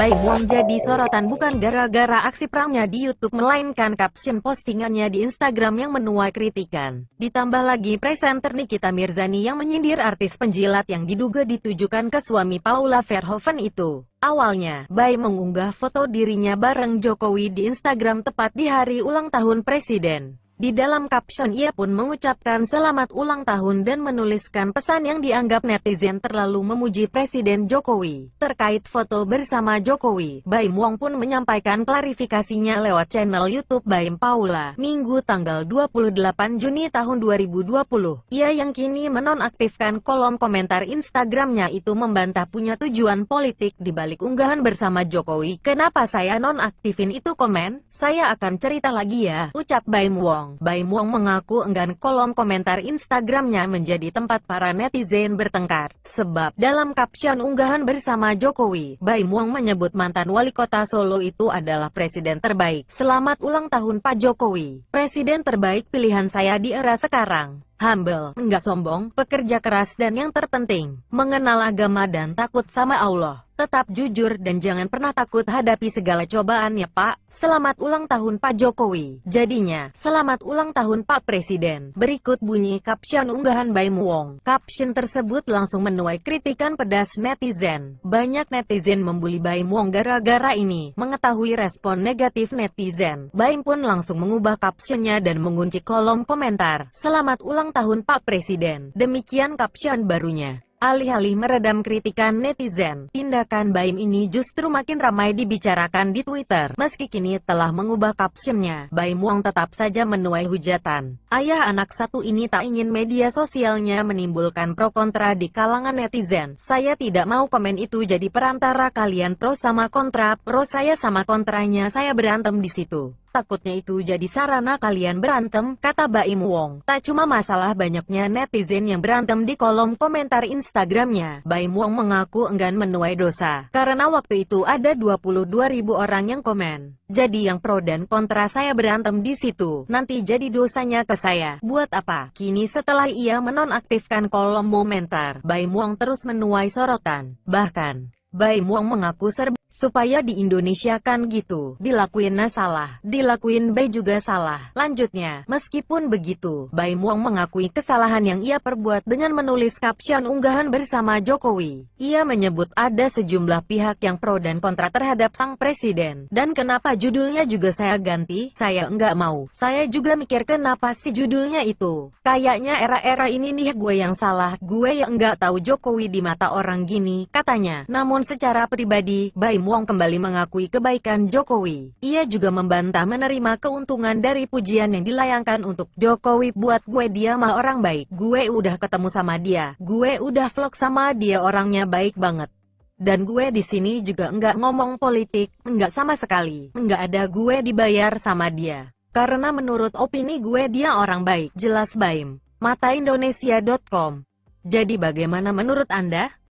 Huang jadi sorotan bukan gara-gara aksi perangnya di YouTube melainkan caption postingannya di Instagram yang menuai kritikan. Ditambah lagi presenter Nikita Mirzani yang menyindir artis penjilat yang diduga ditujukan ke suami Paula Verhoeven itu. Awalnya, Bai mengunggah foto dirinya bareng Jokowi di Instagram tepat di hari ulang tahun presiden. Di dalam caption ia pun mengucapkan selamat ulang tahun dan menuliskan pesan yang dianggap netizen terlalu memuji Presiden Jokowi. Terkait foto bersama Jokowi, Baim Wong pun menyampaikan klarifikasinya lewat channel YouTube Baim Paula. Minggu tanggal 28 Juni tahun 2020, ia yang kini menonaktifkan kolom komentar Instagramnya itu membantah punya tujuan politik di balik unggahan bersama Jokowi. Kenapa saya nonaktifin itu komen? Saya akan cerita lagi ya, ucap Baim Wong. Wong. Bai Muang mengaku enggan kolom komentar Instagramnya menjadi tempat para netizen bertengkar. Sebab, dalam caption unggahan bersama Jokowi, Bai Muang menyebut mantan wali kota Solo itu adalah presiden terbaik. Selamat ulang tahun Pak Jokowi, presiden terbaik pilihan saya di era sekarang humble, enggak sombong, pekerja keras dan yang terpenting, mengenal agama dan takut sama Allah. Tetap jujur dan jangan pernah takut hadapi segala cobaan ya Pak. Selamat ulang tahun Pak Jokowi. Jadinya, selamat ulang tahun Pak Presiden. Berikut bunyi caption unggahan Baim Wong. Caption tersebut langsung menuai kritikan pedas netizen. Banyak netizen membuli Baim Wong gara-gara ini. Mengetahui respon negatif netizen, Baim pun langsung mengubah captionnya dan mengunci kolom komentar. Selamat ulang ulang tahun Pak Presiden. Demikian caption barunya. Alih-alih meredam kritikan netizen, tindakan Baim ini justru makin ramai dibicarakan di Twitter. Meski kini telah mengubah captionnya, Baim Wong tetap saja menuai hujatan. Ayah anak satu ini tak ingin media sosialnya menimbulkan pro kontra di kalangan netizen. Saya tidak mau komen itu jadi perantara kalian pro sama kontra, pro saya sama kontranya saya berantem di situ. Takutnya itu jadi sarana kalian berantem, kata Baim Wong. Tak cuma masalah banyaknya netizen yang berantem di kolom komentar Instagramnya. Baim Wong mengaku enggan menuai dosa, karena waktu itu ada 22 ribu orang yang komen. Jadi yang pro dan kontra saya berantem di situ, nanti jadi dosanya ke saya. Buat apa? Kini setelah ia menonaktifkan kolom komentar, Baim Wong terus menuai sorotan. Bahkan, Baim Wong mengaku serba Supaya di Indonesia kan gitu, dilakuin nah salah, dilakuin Bay juga salah. Lanjutnya, meskipun begitu, Bai Muang mengakui kesalahan yang ia perbuat dengan menulis caption unggahan bersama Jokowi. Ia menyebut ada sejumlah pihak yang pro dan kontra terhadap sang presiden. Dan kenapa judulnya juga saya ganti, saya enggak mau. Saya juga mikir kenapa sih judulnya itu. Kayaknya era-era ini nih gue yang salah, gue yang enggak tahu Jokowi di mata orang gini, katanya. Namun secara pribadi, Bai Tim Wong kembali mengakui kebaikan Jokowi. Ia juga membantah menerima keuntungan dari pujian yang dilayangkan untuk Jokowi buat gue dia mah orang baik. Gue udah ketemu sama dia, gue udah vlog sama dia orangnya baik banget. Dan gue di sini juga enggak ngomong politik, enggak sama sekali, enggak ada gue dibayar sama dia. Karena menurut opini gue dia orang baik, jelas Baim. Mataindonesia.com Jadi bagaimana menurut Anda?